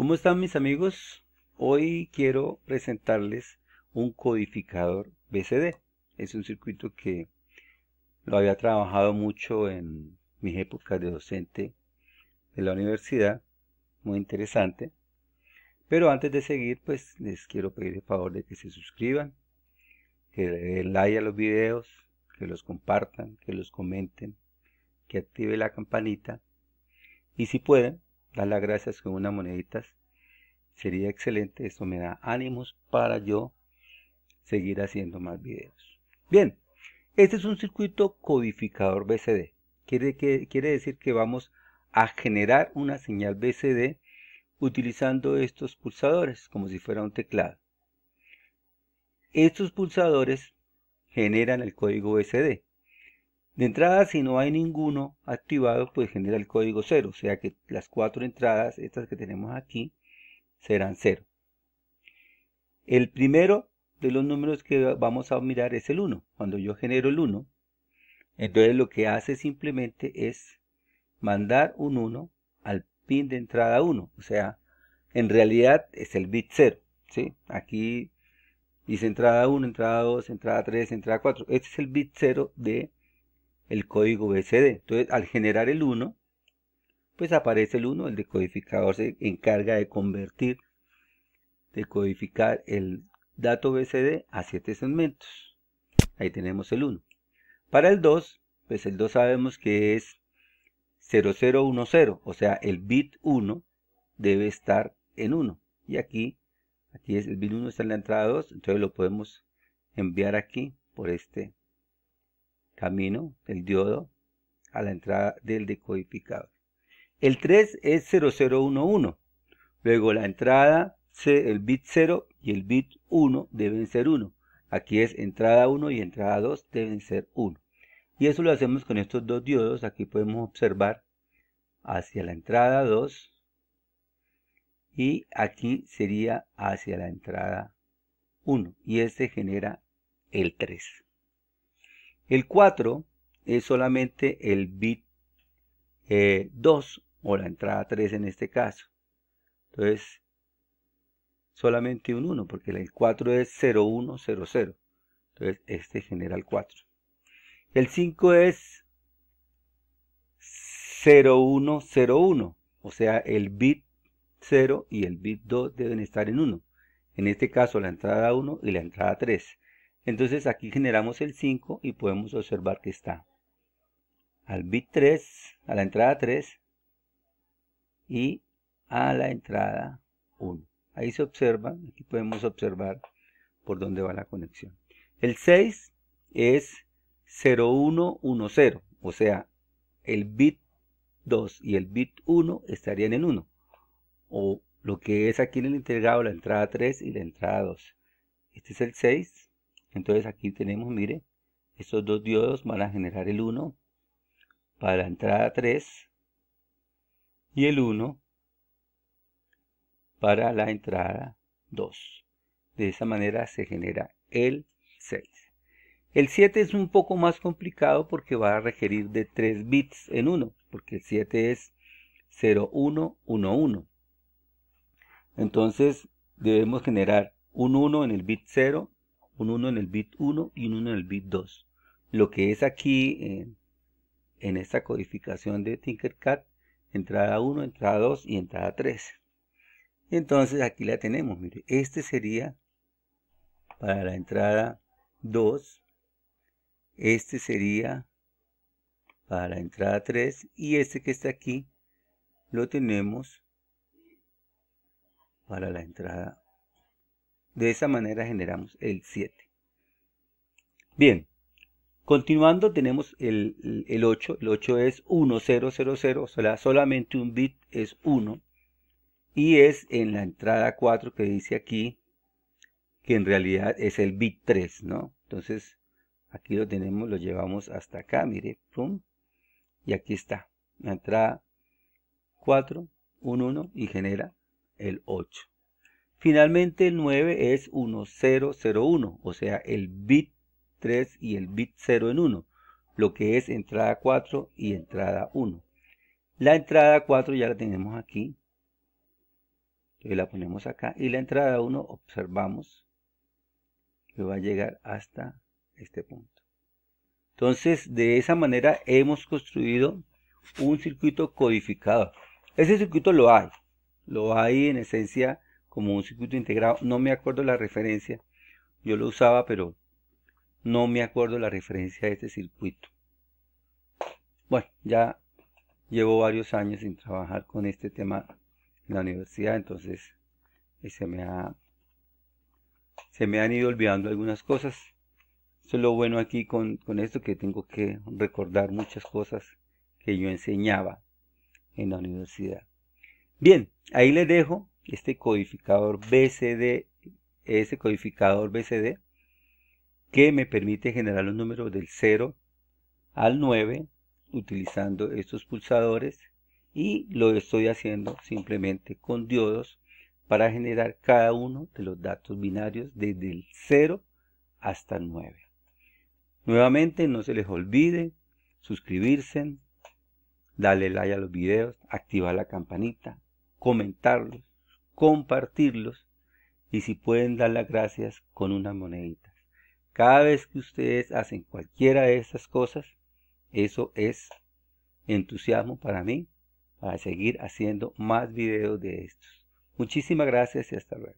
¿Cómo están mis amigos? Hoy quiero presentarles un codificador BCD. Es un circuito que lo había trabajado mucho en mis épocas de docente de la universidad. Muy interesante. Pero antes de seguir, pues les quiero pedir el favor de que se suscriban, que den like a los videos, que los compartan, que los comenten, que active la campanita. Y si pueden, dar las gracias con unas moneditas. Sería excelente, esto me da ánimos para yo seguir haciendo más videos. Bien, este es un circuito codificador BCD. Quiere, que, quiere decir que vamos a generar una señal BCD utilizando estos pulsadores como si fuera un teclado. Estos pulsadores generan el código BCD de entrada, si no hay ninguno activado, pues genera el código 0, o sea que las cuatro entradas, estas que tenemos aquí, serán 0. El primero de los números que vamos a mirar es el 1. Cuando yo genero el 1, entonces lo que hace simplemente es mandar un 1 al pin de entrada 1. O sea, en realidad es el bit 0. ¿sí? Aquí dice entrada 1, entrada 2, entrada 3, entrada 4. Este es el bit 0 de el código BCD. Entonces, al generar el 1, pues aparece el 1, el decodificador se encarga de convertir, de codificar el dato BCD a 7 segmentos. Ahí tenemos el 1. Para el 2, pues el 2 sabemos que es 0010, o sea, el bit 1 debe estar en 1. Y aquí, aquí es el bit 1 está en la entrada 2, entonces lo podemos enviar aquí por este camino, del diodo, a la entrada del decodificador. El 3 es 0011. Luego la entrada, el bit 0 y el bit 1 deben ser 1. Aquí es entrada 1 y entrada 2 deben ser 1. Y eso lo hacemos con estos dos diodos. Aquí podemos observar hacia la entrada 2 y aquí sería hacia la entrada 1 y este genera el 3. El 4 es solamente el bit 2 eh, o la entrada 3 en este caso. Entonces, solamente un 1 porque el 4 es 0100. Entonces, este genera el 4. El 5 es 0101, o sea, el bit 0 y el bit 2 deben estar en 1. En este caso, la entrada 1 y la entrada 3. Entonces aquí generamos el 5 y podemos observar que está al bit 3, a la entrada 3 y a la entrada 1. Ahí se observa, aquí podemos observar por dónde va la conexión. El 6 es 0110, o sea, el bit 2 y el bit 1 estarían en 1, o lo que es aquí en el integrado, la entrada 3 y la entrada 2. Este es el 6, entonces aquí tenemos, mire, estos dos diodos van a generar el 1 para la entrada 3 y el 1 para la entrada 2. De esa manera se genera el 6. El 7 es un poco más complicado porque va a requerir de 3 bits en 1, porque el 7 es 0, 1, 1, 1. Entonces debemos generar un 1 en el bit 0 un 1 en el bit 1 y un 1 en el bit 2. Lo que es aquí, eh, en esta codificación de Tinkercad, entrada 1, entrada 2 y entrada 3. Entonces aquí la tenemos, mire, este sería para la entrada 2, este sería para la entrada 3 y este que está aquí lo tenemos para la entrada de esa manera generamos el 7. Bien, continuando tenemos el, 8. El 8 es 1, 0, 0, 0, o sea, solamente un bit es 1. Y es en la entrada 4 que dice aquí, que en realidad es el bit 3, ¿no? Entonces, aquí lo tenemos, lo llevamos hasta acá, mire, pum, y aquí está, la entrada 4, 1, 1 y genera el 8. Finalmente el 9 es 1001, o sea, el bit 3 y el bit 0 en 1, lo que es entrada 4 y entrada 1. La entrada 4 ya la tenemos aquí, entonces la ponemos acá y la entrada 1 observamos que va a llegar hasta este punto. Entonces de esa manera hemos construido un circuito codificado. Ese circuito lo hay, lo hay en esencia como un circuito integrado. No me acuerdo la referencia. Yo lo usaba, pero no me acuerdo la referencia de este circuito. Bueno, ya llevo varios años sin trabajar con este tema en la universidad, entonces eh, se me ha se me han ido olvidando algunas cosas. Eso es lo bueno aquí con, con esto que tengo que recordar muchas cosas que yo enseñaba en la universidad. Bien, ahí les dejo este codificador BCD, ese codificador BCD, que me permite generar los números del 0 al 9 utilizando estos pulsadores y lo estoy haciendo simplemente con diodos para generar cada uno de los datos binarios desde el 0 hasta el 9. Nuevamente no se les olvide suscribirse, darle like a los videos, activar la campanita, comentarlos compartirlos y si pueden dar las gracias con unas moneditas. Cada vez que ustedes hacen cualquiera de estas cosas, eso es entusiasmo para mí, para seguir haciendo más videos de estos. Muchísimas gracias y hasta luego.